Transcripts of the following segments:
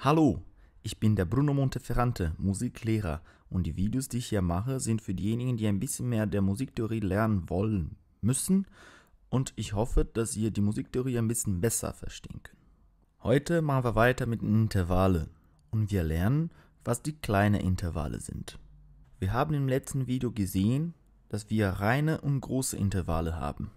Hallo, ich bin der Bruno Monteferrante, Musiklehrer und die Videos, die ich hier mache, sind für diejenigen, die ein bisschen mehr der Musiktheorie lernen wollen, müssen und ich hoffe, dass ihr die Musiktheorie ein bisschen besser verstehen könnt. Heute machen wir weiter mit den Intervallen und wir lernen, was die kleinen Intervalle sind. Wir haben im letzten Video gesehen, dass wir reine und große Intervalle haben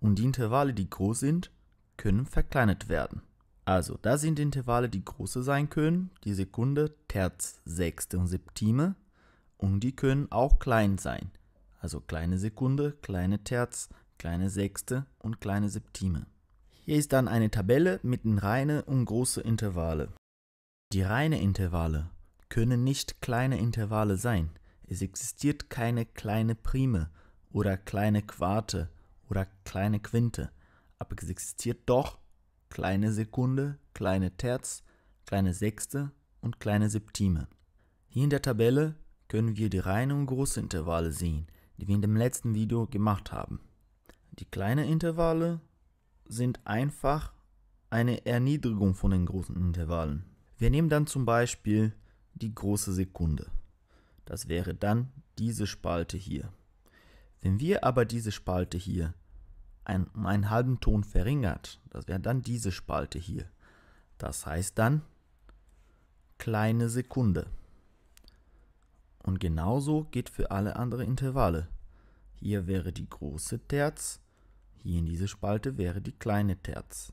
und die Intervalle, die groß sind, können verkleinert werden. Also, das sind Intervalle, die große sein können, die Sekunde, Terz, Sechste und Septime. Und die können auch klein sein. Also kleine Sekunde, kleine Terz, kleine Sechste und kleine Septime. Hier ist dann eine Tabelle mit den reinen und großen Intervalle. Die reinen Intervalle können nicht kleine Intervalle sein. Es existiert keine kleine Prime oder kleine Quarte oder kleine Quinte, aber es existiert doch kleine Sekunde, kleine Terz, kleine Sechste und kleine Septime. Hier in der Tabelle können wir die reine und große Intervalle sehen, die wir in dem letzten Video gemacht haben. Die kleinen Intervalle sind einfach eine Erniedrigung von den großen Intervallen. Wir nehmen dann zum Beispiel die große Sekunde. Das wäre dann diese Spalte hier. Wenn wir aber diese Spalte hier ein, um einen halben Ton verringert. Das wäre dann diese Spalte hier. Das heißt dann kleine Sekunde. Und genauso geht für alle anderen Intervalle. Hier wäre die große Terz, hier in diese Spalte wäre die kleine Terz.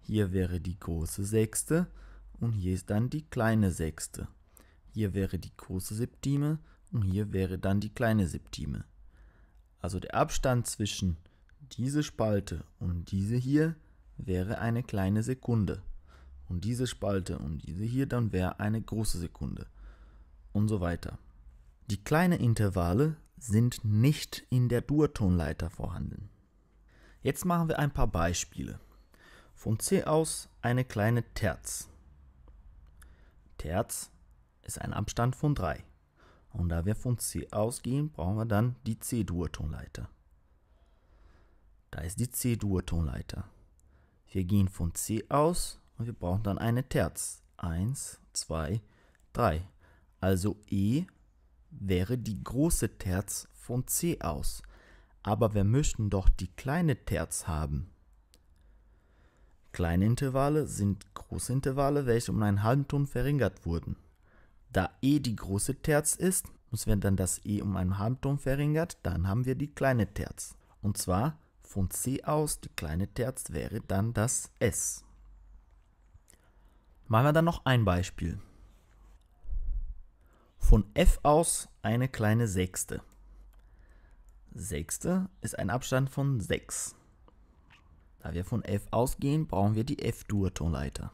Hier wäre die große Sechste und hier ist dann die kleine Sechste. Hier wäre die große Septime und hier wäre dann die kleine Septime. Also der Abstand zwischen diese Spalte und diese hier wäre eine kleine Sekunde. Und diese Spalte und diese hier dann wäre eine große Sekunde. Und so weiter. Die kleinen Intervalle sind nicht in der Durtonleiter vorhanden. Jetzt machen wir ein paar Beispiele. Von C aus eine kleine Terz. Terz ist ein Abstand von 3. Und da wir von C ausgehen, brauchen wir dann die C-Durtonleiter. Da ist die C-Dur-Tonleiter. Wir gehen von C aus und wir brauchen dann eine Terz. Eins, zwei, drei. Also E wäre die große Terz von C aus. Aber wir möchten doch die kleine Terz haben. Kleine Intervalle sind große Intervalle, welche um einen halben Ton verringert wurden. Da E die große Terz ist, muss wir dann das E um einen halben Ton verringert, dann haben wir die kleine Terz. Und zwar von C aus, die kleine Terz wäre dann das S. Machen wir dann noch ein Beispiel. Von F aus eine kleine Sechste. Sechste ist ein Abstand von 6. Da wir von F ausgehen, brauchen wir die F-Dur-Tonleiter.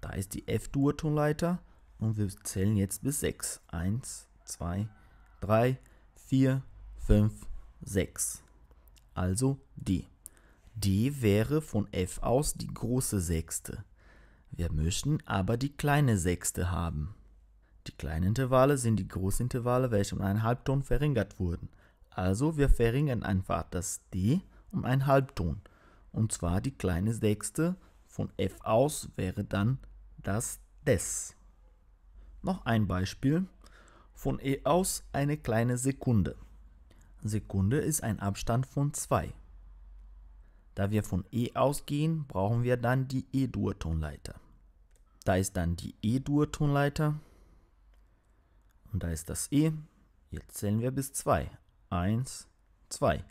Da ist die F-Dur-Tonleiter und wir zählen jetzt bis 6. 1, 2, 3, 4, 5, 6. Also D. D wäre von f aus die große Sechste. Wir möchten aber die kleine Sechste haben. Die kleinen Intervalle sind die Großintervalle, welche um einen Halbton verringert wurden. Also wir verringern einfach das D um einen Halbton. Und zwar die kleine Sechste von f aus wäre dann das des. Noch ein Beispiel. Von e aus eine kleine Sekunde. Sekunde ist ein Abstand von 2. Da wir von E ausgehen, brauchen wir dann die E-Dur-Tonleiter. Da ist dann die E-Dur-Tonleiter und da ist das E. Jetzt zählen wir bis 2. 1, 2.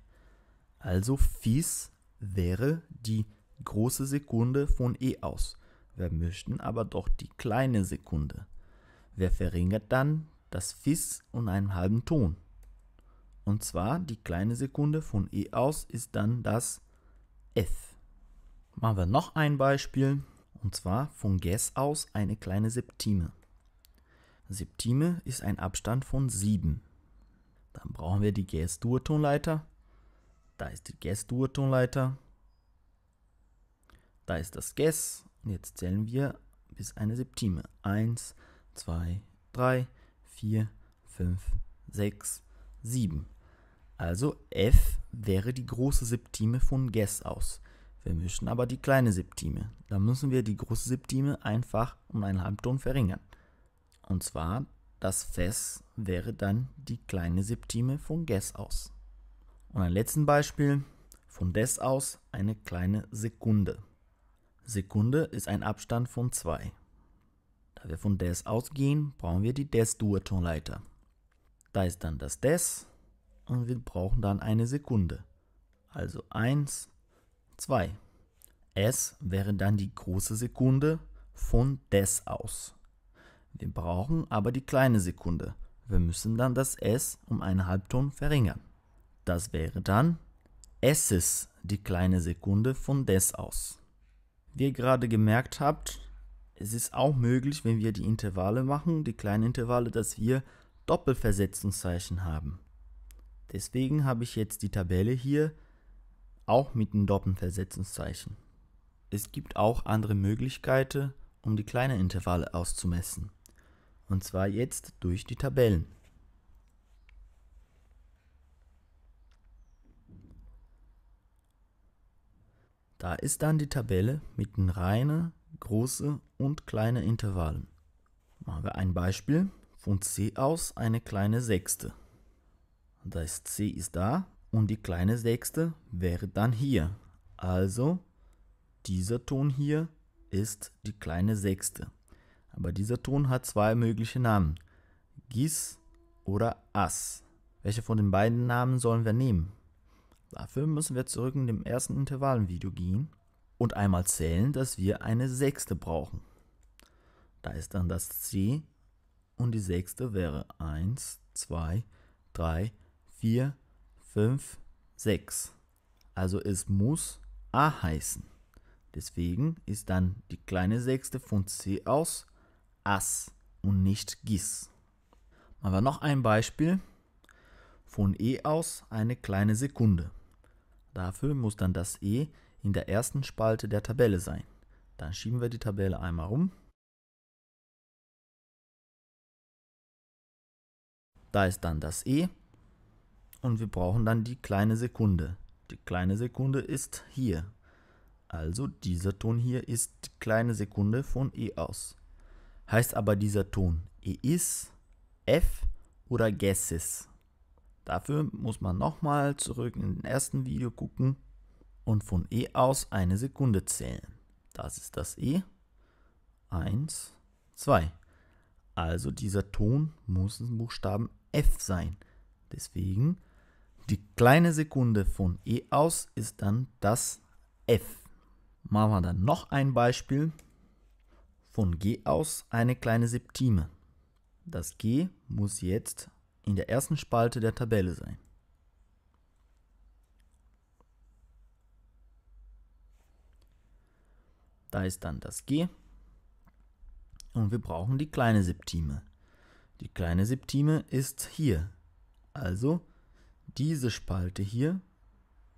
Also Fis wäre die große Sekunde von E aus. Wir möchten aber doch die kleine Sekunde. Wer verringert dann das Fis um einen halben Ton. Und zwar die kleine Sekunde von E aus ist dann das F. Machen wir noch ein Beispiel. Und zwar von Ges aus eine kleine Septime. Septime ist ein Abstand von 7. Dann brauchen wir die Ges-Dur-Tonleiter. Da ist die Ges-Dur-Tonleiter. Da ist das Ges. Und jetzt zählen wir bis eine Septime. 1, 2, 3, 4, 5, 6, 7. Also f wäre die große Septime von Guess aus. Wir möchten aber die kleine Septime. Da müssen wir die große Septime einfach um einen Halbton verringern. Und zwar das Fes wäre dann die kleine Septime von Ges aus. Und ein letztes Beispiel, von Des aus eine kleine Sekunde. Sekunde ist ein Abstand von 2. Da wir von Des ausgehen, brauchen wir die Des-Duotonleiter. Da ist dann das Des und wir brauchen dann eine Sekunde. Also 1, 2. S wäre dann die große Sekunde von des aus. Wir brauchen aber die kleine Sekunde. Wir müssen dann das S um einen Halbton verringern. Das wäre dann S ist die kleine Sekunde von des aus. Wie ihr gerade gemerkt habt, es ist auch möglich, wenn wir die Intervalle machen, die kleinen Intervalle, dass wir Doppelversetzungszeichen haben. Deswegen habe ich jetzt die Tabelle hier auch mit einem Doppelversetzungszeichen. Es gibt auch andere Möglichkeiten, um die kleinen Intervalle auszumessen. Und zwar jetzt durch die Tabellen. Da ist dann die Tabelle mit den reinen, großen und kleinen Intervallen. Machen wir ein Beispiel. Von C aus eine kleine Sechste das c ist da und die kleine sechste wäre dann hier. Also dieser Ton hier ist die kleine sechste. Aber dieser Ton hat zwei mögliche Namen. Gis oder As. Welche von den beiden Namen sollen wir nehmen? Dafür müssen wir zurück in dem ersten Intervallenvideo gehen und einmal zählen, dass wir eine sechste brauchen. Da ist dann das C und die sechste wäre 1, 2, 3, 4. 4, 5, 6. Also es muss A heißen. Deswegen ist dann die kleine Sechste von C aus As und nicht Gis. Aber noch ein Beispiel. Von E aus eine kleine Sekunde. Dafür muss dann das E in der ersten Spalte der Tabelle sein. Dann schieben wir die Tabelle einmal um. Da ist dann das E und wir brauchen dann die kleine Sekunde. Die kleine Sekunde ist hier. Also dieser Ton hier ist die kleine Sekunde von E aus. Heißt aber dieser Ton E ist, F oder Guesses. Dafür muss man nochmal zurück in den ersten Video gucken und von E aus eine Sekunde zählen. Das ist das E. 1, 2. Also dieser Ton muss ein Buchstaben F sein. Deswegen die kleine Sekunde von E aus ist dann das F. Machen wir dann noch ein Beispiel. Von G aus eine kleine Septime. Das G muss jetzt in der ersten Spalte der Tabelle sein. Da ist dann das G. Und wir brauchen die kleine Septime. Die kleine Septime ist hier. Also diese Spalte hier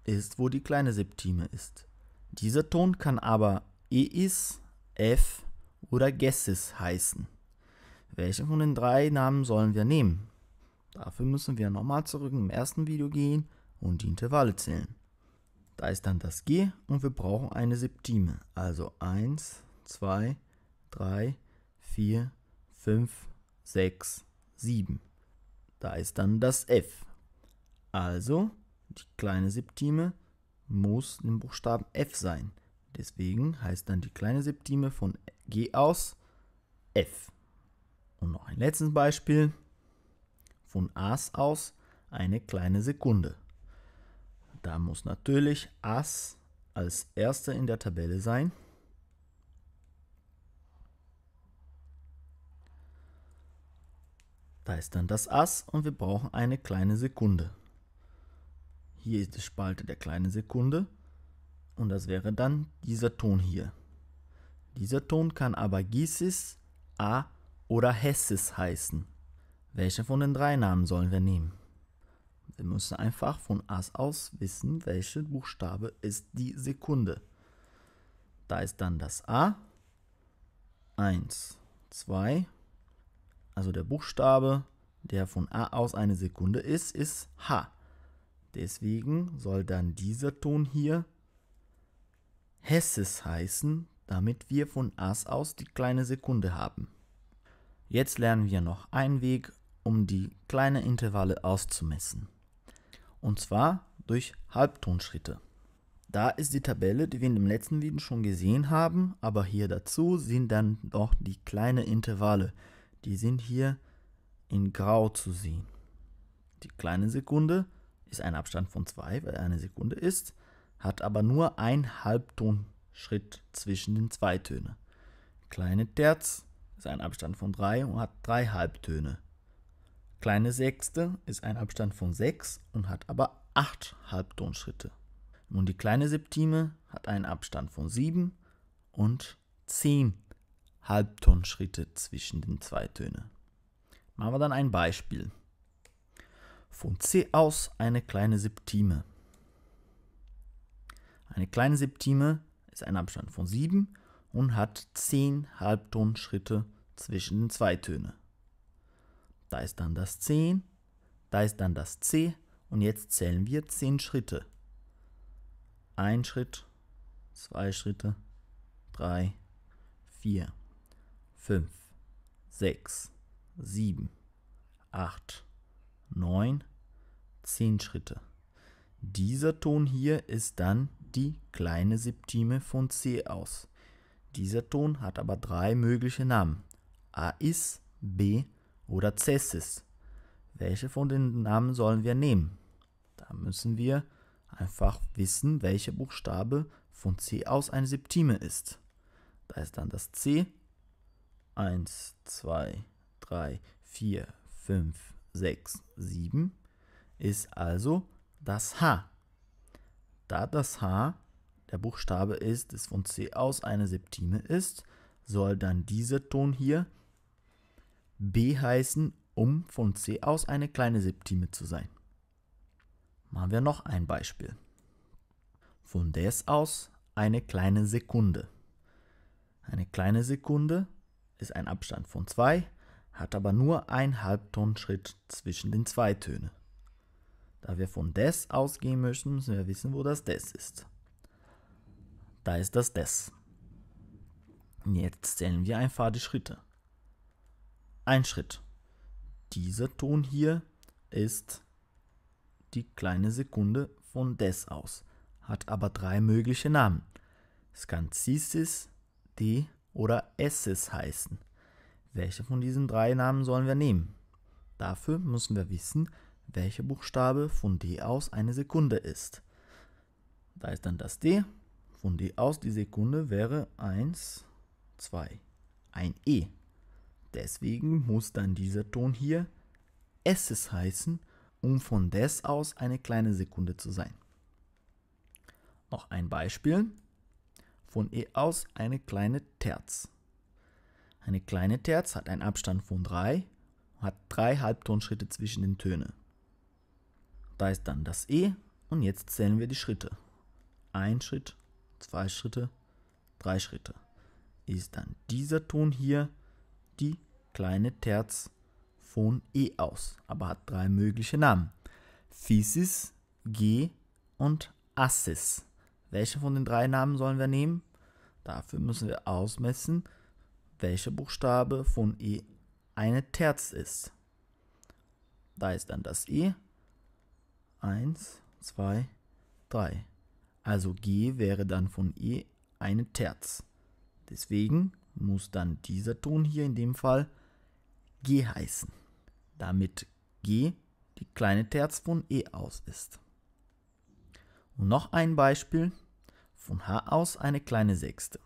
ist, wo die kleine Septime ist. Dieser Ton kann aber Eis, F oder Gessis heißen. Welchen von den drei Namen sollen wir nehmen? Dafür müssen wir nochmal zurück im ersten Video gehen und die Intervalle zählen. Da ist dann das G und wir brauchen eine Septime, also 1, 2, 3, 4, 5, 6, 7. Da ist dann das F. Also, die kleine Septime muss im Buchstaben F sein. Deswegen heißt dann die kleine Septime von G aus F. Und noch ein letztes Beispiel. Von As aus eine kleine Sekunde. Da muss natürlich As als erster in der Tabelle sein. Da ist dann das Ass und wir brauchen eine kleine Sekunde. Hier ist die Spalte der kleinen Sekunde und das wäre dann dieser Ton hier. Dieser Ton kann aber Gisis, A oder Hessis heißen. Welche von den drei Namen sollen wir nehmen? Wir müssen einfach von As aus wissen, welcher Buchstabe ist die Sekunde. Da ist dann das A. 1, 2. Also der Buchstabe, der von A aus eine Sekunde ist, ist H. Deswegen soll dann dieser Ton hier Hesses heißen, damit wir von As aus die kleine Sekunde haben. Jetzt lernen wir noch einen Weg, um die kleinen Intervalle auszumessen. Und zwar durch Halbtonschritte. Da ist die Tabelle, die wir in dem letzten Video schon gesehen haben, aber hier dazu sind dann noch die kleinen Intervalle. Die sind hier in grau zu sehen. Die kleine Sekunde, ist ein Abstand von 2, weil eine Sekunde ist, hat aber nur ein Halbtonschritt zwischen den zwei Tönen. Kleine Terz ist ein Abstand von 3 und hat drei Halbtöne. Kleine Sechste ist ein Abstand von 6 und hat aber 8 Halbtonschritte. Und die kleine Septime hat einen Abstand von 7 und 10 Halbtonschritte zwischen den zwei Tönen. Machen wir dann ein Beispiel. Von C aus eine kleine Septime. Eine kleine Septime ist ein Abstand von 7 und hat 10 Halbtonschritte zwischen den zwei Tönen. Da ist dann das 10, da ist dann das C und jetzt zählen wir 10 Schritte. Ein Schritt, zwei Schritte, drei, vier, fünf, sechs, sieben, acht. 9, 10 Schritte. Dieser Ton hier ist dann die kleine Septime von C aus. Dieser Ton hat aber drei mögliche Namen. Ais, B oder Cessis. Welche von den Namen sollen wir nehmen? Da müssen wir einfach wissen, welcher Buchstabe von C aus eine Septime ist. Da ist dann das C. 1, 2, 3, 4, 5, 6, 7 ist also das H. Da das H der Buchstabe ist, das von C aus eine Septime ist, soll dann dieser Ton hier B heißen, um von C aus eine kleine Septime zu sein. Machen wir noch ein Beispiel. Von des aus eine kleine Sekunde. Eine kleine Sekunde ist ein Abstand von 2 hat aber nur ein Halbtonschritt zwischen den zwei Tönen. Da wir von des ausgehen müssen, müssen wir wissen, wo das des ist. Da ist das des. Und jetzt zählen wir einfach die Schritte. Ein Schritt. Dieser Ton hier ist die kleine Sekunde von des aus, hat aber drei mögliche Namen. Es kann Cisis, D oder Esses heißen welche von diesen drei Namen sollen wir nehmen? Dafür müssen wir wissen, welcher Buchstabe von D aus eine Sekunde ist. Da ist dann das D. Von D aus die Sekunde wäre 1, 2, ein E. Deswegen muss dann dieser Ton hier Esses heißen, um von des aus eine kleine Sekunde zu sein. Noch ein Beispiel. Von E aus eine kleine Terz. Eine kleine Terz hat einen Abstand von 3 und hat 3 Halbtonschritte zwischen den Tönen. Da ist dann das E und jetzt zählen wir die Schritte. Ein Schritt, zwei Schritte, drei Schritte. Ist dann dieser Ton hier die kleine Terz von E aus, aber hat drei mögliche Namen. Physis, G und Assis. Welche von den drei Namen sollen wir nehmen? Dafür müssen wir ausmessen, welcher Buchstabe von E eine Terz ist. Da ist dann das E. 1, 2, 3. Also G wäre dann von E eine Terz. Deswegen muss dann dieser Ton hier in dem Fall G heißen, damit G die kleine Terz von E aus ist. Und noch ein Beispiel, von H aus eine kleine Sechste.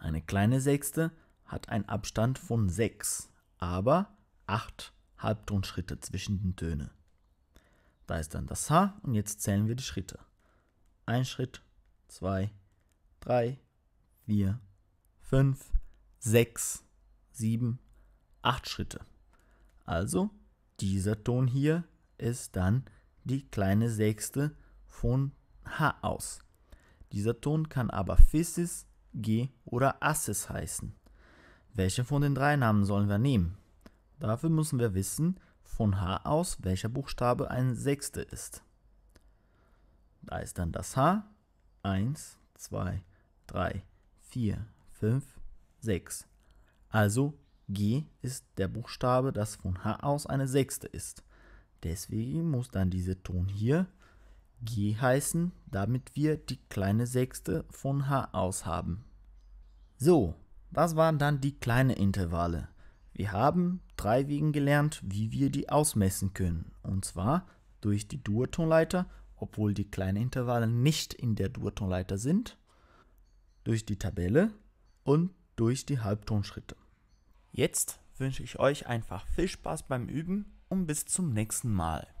Eine kleine Sechste hat einen Abstand von 6, aber 8 Halbtonschritte zwischen den Tönen. Da ist dann das H und jetzt zählen wir die Schritte. Ein Schritt, zwei, drei, vier, fünf, sechs, sieben, acht Schritte. Also dieser Ton hier ist dann die kleine Sechste von H aus. Dieser Ton kann aber Physis G oder Assis heißen. Welche von den drei Namen sollen wir nehmen? Dafür müssen wir wissen, von H aus, welcher Buchstabe ein Sechste ist. Da ist dann das H. 1, 2, 3, 4, 5, 6. Also G ist der Buchstabe, das von H aus eine Sechste ist. Deswegen muss dann dieser Ton hier g heißen, damit wir die kleine Sechste von h aus haben. So, das waren dann die kleinen Intervalle. Wir haben drei Wegen gelernt, wie wir die ausmessen können. Und zwar durch die Duotonleiter, obwohl die kleinen Intervalle nicht in der Duotonleiter sind, durch die Tabelle und durch die Halbtonschritte. Jetzt wünsche ich euch einfach viel Spaß beim Üben und bis zum nächsten Mal.